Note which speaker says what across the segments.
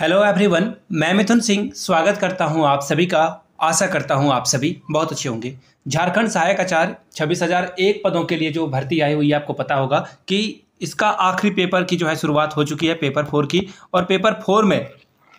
Speaker 1: hello everyone मैं मिथुन सिंह स्वागत करता हूं आप सभी का आशा करता हूं आप सभी बहुत अच्छे होंगे झारखंड सहायक आचार्य छब्बीस हजार एक पदों के लिए जो भर्ती आई हुई है आपको पता होगा कि इसका आखिरी पेपर की जो है शुरुआत हो चुकी है पेपर फोर की और पेपर फोर में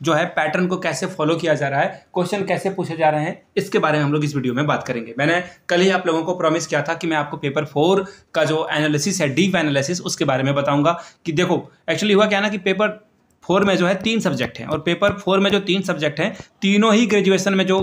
Speaker 1: जो है पैटर्न को कैसे फॉलो किया जा रहा है क्वेश्चन कैसे पूछे जा रहे हैं इसके बारे में हम लोग इस वीडियो में बात करेंगे मैंने कल ही आप लोगों को प्रॉमिस किया था कि मैं आपको पेपर फोर का जो एनालिसिस है डीप एनालिसिस उसके बारे में बताऊंगा कि देखो एक्चुअली हुआ क्या ना कि पेपर फोर में जो है तीन सब्जेक्ट हैं और पेपर फोर में जो तीन सब्जेक्ट हैं तीनों ही ग्रेजुएशन में जो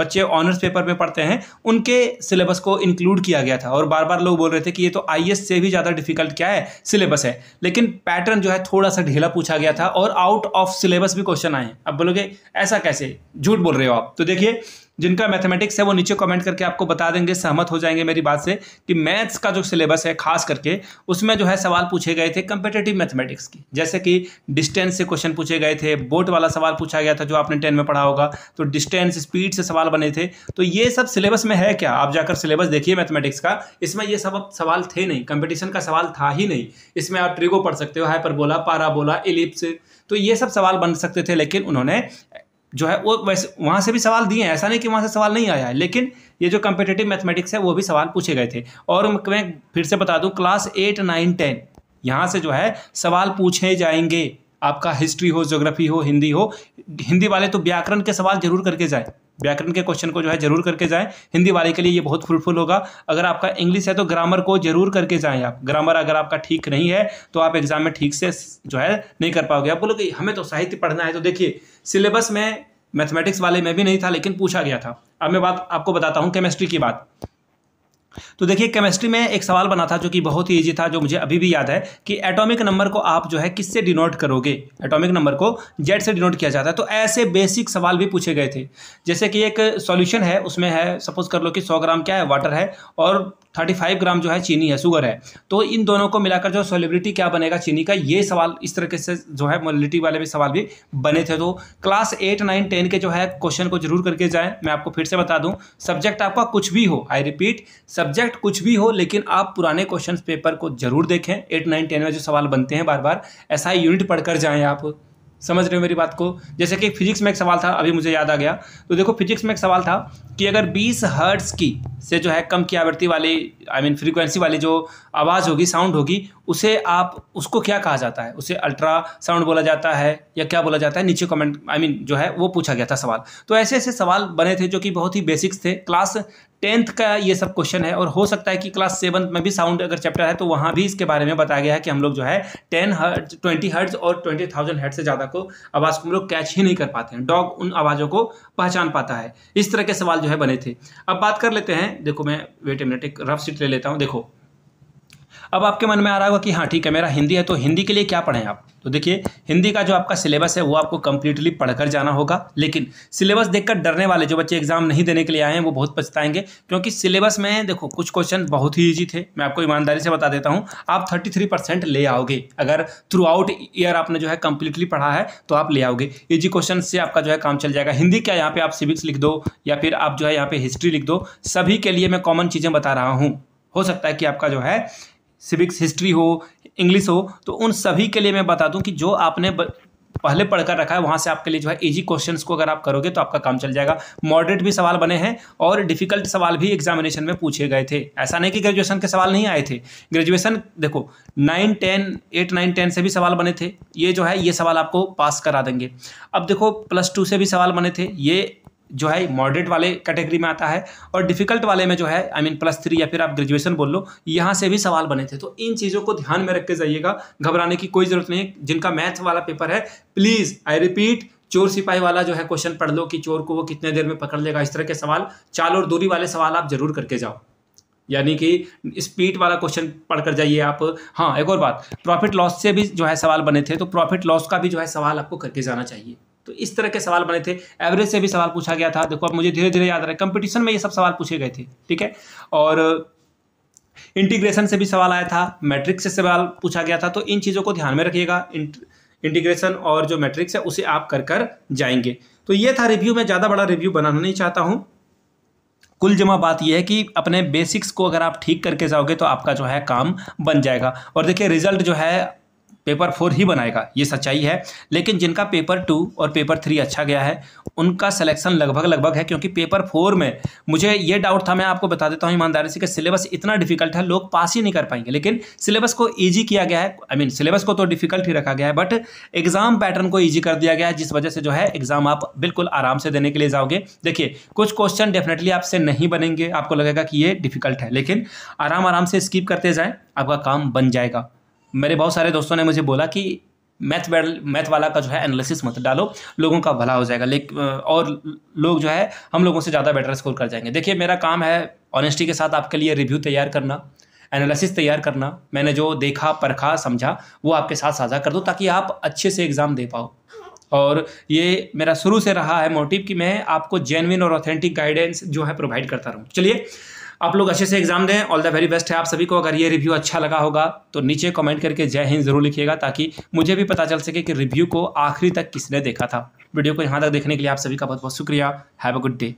Speaker 1: बच्चे ऑनर्स पेपर में पढ़ते हैं उनके सिलेबस को इंक्लूड किया गया था और बार बार लोग बोल रहे थे कि ये तो आई से भी ज़्यादा डिफिकल्ट क्या है सिलेबस है लेकिन पैटर्न जो है थोड़ा सा ढीला पूछा गया था और आउट ऑफ सिलेबस भी क्वेश्चन आए अब बोलोगे ऐसा कैसे झूठ बोल रहे हो आप तो देखिए जिनका मैथमेटिक्स है वो नीचे कमेंट करके आपको बता देंगे सहमत हो जाएंगे मेरी बात से कि मैथ्स का जो सिलेबस है खास करके उसमें जो है सवाल पूछे गए थे कंपिटेटिव मैथमेटिक्स की जैसे कि डिस्टेंस से क्वेश्चन पूछे गए थे बोट वाला सवाल पूछा गया था जो आपने टेन में पढ़ा होगा तो डिस्टेंस स्पीड से सवाल बने थे तो ये सब सिलेबस में है क्या आप जाकर सिलेबस देखिए मैथमेटिक्स का इसमें ये सब सवाल थे नहीं कंपिटिशन का सवाल था ही नहीं इसमें आप ट्रिगो पढ़ सकते हो हाइपरबोला बोला एलिप्स तो ये सब सवाल बन सकते थे लेकिन उन्होंने जो है वो वैसे वहाँ से भी सवाल दिए हैं ऐसा नहीं कि वहाँ से सवाल नहीं आया है लेकिन ये जो कम्पिटेटिव मैथमेटिक्स है वो भी सवाल पूछे गए थे और मैं फिर से बता दूँ क्लास एट नाइन टेन यहाँ से जो है सवाल पूछे जाएंगे आपका हिस्ट्री हो ज्योग्राफी हो हिंदी हो हिंदी वाले तो व्याकरण के सवाल जरूर करके जाए व्याकरण के क्वेश्चन को जो है जरूर करके जाएं हिंदी वाले के लिए ये बहुत फ्रूटफुल होगा अगर आपका इंग्लिश है तो ग्रामर को जरूर करके जाएं आप ग्रामर अगर आपका ठीक नहीं है तो आप एग्जाम में ठीक से जो है नहीं कर पाओगे आप बोलोगे हमें तो साहित्य पढ़ना है तो देखिए सिलेबस में मैथमेटिक्स वाले में भी नहीं था लेकिन पूछा गया था अब मैं बात आपको बताता हूँ केमिस्ट्री की बात तो देखिए केमिस्ट्री में एक सवाल बना था जो कि बहुत ही ईजी था जो मुझे अभी भी याद है कि एटॉमिक नंबर को आप जो है किससे डिनोट करोगे एटॉमिक नंबर को जेड से डिनोट किया जाता है तो ऐसे बेसिक सवाल भी पूछे गए थे जैसे कि एक सॉल्यूशन है उसमें है सपोज कर लो कि 100 ग्राम क्या है वाटर है और 35 ग्राम जो है चीनी है शुगर है तो इन दोनों को मिलाकर जो सोलिब्रिटी क्या बनेगा चीनी का ये सवाल इस तरीके से जो है मोलिटी वाले भी सवाल भी बने थे तो क्लास एट नाइन टेन के जो है क्वेश्चन को जरूर करके जाएं मैं आपको फिर से बता दूं सब्जेक्ट आपका कुछ भी हो आई रिपीट सब्जेक्ट कुछ भी हो लेकिन आप पुराने क्वेश्चन पेपर को जरूर देखें एट नाइन टेन में जो सवाल बनते हैं बार बार ऐसा ही यूनिट पढ़कर जाएं आप समझ रहे हो मेरी बात को जैसे कि फिजिक्स में एक सवाल था अभी मुझे याद आ गया तो देखो फिजिक्स में एक सवाल था कि अगर बीस हर्ट्स की से जो है कम की आवृत्ति वाली आई मीन फ्रीक्वेंसी वाली जो आवाज़ होगी साउंड होगी उसे आप उसको क्या कहा जाता है उसे अल्ट्रा साउंड बोला जाता है या क्या बोला जाता है नीचे कमेंट आई मीन जो है वो पूछा गया था सवाल तो ऐसे ऐसे सवाल बने थे जो कि बहुत ही बेसिक्स थे क्लास टेंथ का ये सब क्वेश्चन है और हो सकता है कि क्लास सेवन्थ में भी साउंड अगर चैप्टर है तो वहाँ भी इसके बारे में बताया गया है कि हम लोग जो है टेन हर्ट ट्वेंटी हर्ट्स और ट्वेंटी थाउजेंड हर्ट से ज़्यादा को आवाज़ को हम लोग कैच ही नहीं कर पाते हैं डॉग उन आवाज़ों को पहचान पाता है इस तरह के सवाल जो है बने थे अब बात कर लेते हैं देखो मैं वेट ए मिनट एक रफ सीट ले लेता हूँ देखो अब आपके मन में आ रहा होगा कि हाँ ठीक है मेरा हिंदी है तो हिंदी के लिए क्या पढ़ें आप तो देखिए हिंदी का जो आपका सिलेबस है वो आपको कंप्लीटली पढ़कर जाना होगा लेकिन सिलेबस देखकर डरने वाले जो बच्चे एग्जाम नहीं देने के लिए आए हैं वो बहुत पछताएंगे क्योंकि सिलेबस में देखो कुछ क्वेश्चन बहुत ही ईजी थे मैं आपको ईमानदारी से बता देता हूँ आप थर्टी थ्री परसेंट ले आओगे अगर थ्रू आउट ईयर आपने जो है कंप्लीटली पढ़ा है तो आप ले आओगे ईजी क्वेश्चन से आपका जो है काम चल जाएगा हिंदी क्या यहाँ पर आप सिविक्स लिख दो या फिर आप जो है यहाँ पर हिस्ट्री लिख दो सभी के लिए मैं कॉमन चीज़ें बता रहा हूँ हो सकता है कि आपका जो है सिविक्स हिस्ट्री हो इंग्लिश हो तो उन सभी के लिए मैं बता दूं कि जो आपने ब... पहले पढ़कर रखा है वहाँ से आपके लिए जो है इजी क्वेश्चंस को अगर आप करोगे तो आपका काम चल जाएगा मॉडरेट भी सवाल बने हैं और डिफिकल्ट सवाल भी एग्जामिनेशन में पूछे गए थे ऐसा नहीं कि ग्रेजुएशन के सवाल नहीं आए थे ग्रेजुएशन देखो nine ten eight nine ten से भी सवाल बने थे ये जो है ये सवाल आपको पास करा देंगे अब देखो प्लस टू से भी सवाल बने थे ये जो है मॉडरेट वाले कैटेगरी में आता है और डिफिकल्ट वाले में जो है आई मीन प्लस थ्री या फिर आप ग्रेजुएशन बोल लो यहाँ से भी सवाल बने थे तो इन चीज़ों को ध्यान में रख के जाइएगा घबराने की कोई ज़रूरत नहीं जिनका मैथ वाला पेपर है प्लीज़ आई रिपीट चोर सिपाही वाला जो है क्वेश्चन पढ़ लो कि चोर को वो कितने देर में पकड़ लेगा इस तरह के सवाल चाल और दूरी वाले सवाल आप जरूर करके जाओ यानी कि स्पीड वाला क्वेश्चन पढ़कर जाइए आप हाँ एक और बात प्रॉफिट लॉस से भी जो है सवाल बने थे तो प्रॉफिट लॉस का भी जो है सवाल आपको करके जाना चाहिए तो इस तरह के सवाल बने थे एवरेज से भी सवाल पूछा गया था देखो अब मुझे धीरे धीरे याद रहा है कंपटीशन में ये सब सवाल पूछे गए थे ठीक है और इंटीग्रेशन से भी सवाल आया था मैट्रिक्स से सवाल पूछा गया था तो इन चीज़ों को ध्यान में रखिएगा इंटीग्रेशन और जो मैट्रिक्स है उसे आप कर कर जाएंगे तो ये था रिव्यू मैं ज़्यादा बड़ा रिव्यू बनाना नहीं चाहता हूँ कुल जमा बात यह है कि अपने बेसिक्स को अगर आप ठीक करके जाओगे तो आपका जो है काम बन जाएगा और देखिए रिजल्ट जो है पेपर फोर ही बनाएगा ये सच्चाई है लेकिन जिनका पेपर टू और पेपर थ्री अच्छा गया है उनका सिलेक्शन लगभग लगभग है क्योंकि पेपर फोर में मुझे ये डाउट था मैं आपको बता देता हूँ ईमानदारी से कि सिलेबस इतना डिफिकल्ट है लोग पास ही नहीं कर पाएंगे लेकिन सिलेबस को ईजी किया गया है आई मीन सिलेबस को तो डिफिकल्ट ही रखा गया है बट एग्जाम पैटर्न को ईजी कर दिया गया है जिस वजह से जो है एग्जाम आप बिल्कुल आराम से देने के लिए जाओगे देखिए कुछ क्वेश्चन डेफिनेटली आपसे नहीं बनेंगे आपको लगेगा कि ये डिफिकल्ट है लेकिन आराम आराम से स्किप करते जाए आपका काम बन जाएगा मेरे बहुत सारे दोस्तों ने मुझे बोला कि मैथ मैथ वाला का जो है एनालिसिस मत डालो लोगों का भला हो जाएगा लेकिन और लोग जो है हम लोगों से ज़्यादा बेटर स्कोर कर जाएंगे देखिए मेरा काम है ऑनेस्टी के साथ आपके लिए रिव्यू तैयार करना एनालिसिस तैयार करना मैंने जो देखा परखा समझा वो आपके साथ साझा कर दो ताकि आप अच्छे से एग्ज़ाम दे पाओ और ये मेरा शुरू से रहा है मोटिव कि मैं आपको जेनविन और ऑथेंटिक गाइडेंस जो है प्रोवाइड करता रहूँ चलिए आप लोग अच्छे से एग्जाम दें ऑल द वेरी बेस्ट है आप सभी को अगर ये रिव्यू अच्छा लगा होगा तो नीचे कमेंट करके जय हिंद जरूर लिखिएगा ताकि मुझे भी पता चल सके कि रिव्यू को आखिरी तक किसने देखा था वीडियो को यहाँ तक देखने के लिए आप सभी का बहुत बहुत शुक्रिया हैव अ गुड डे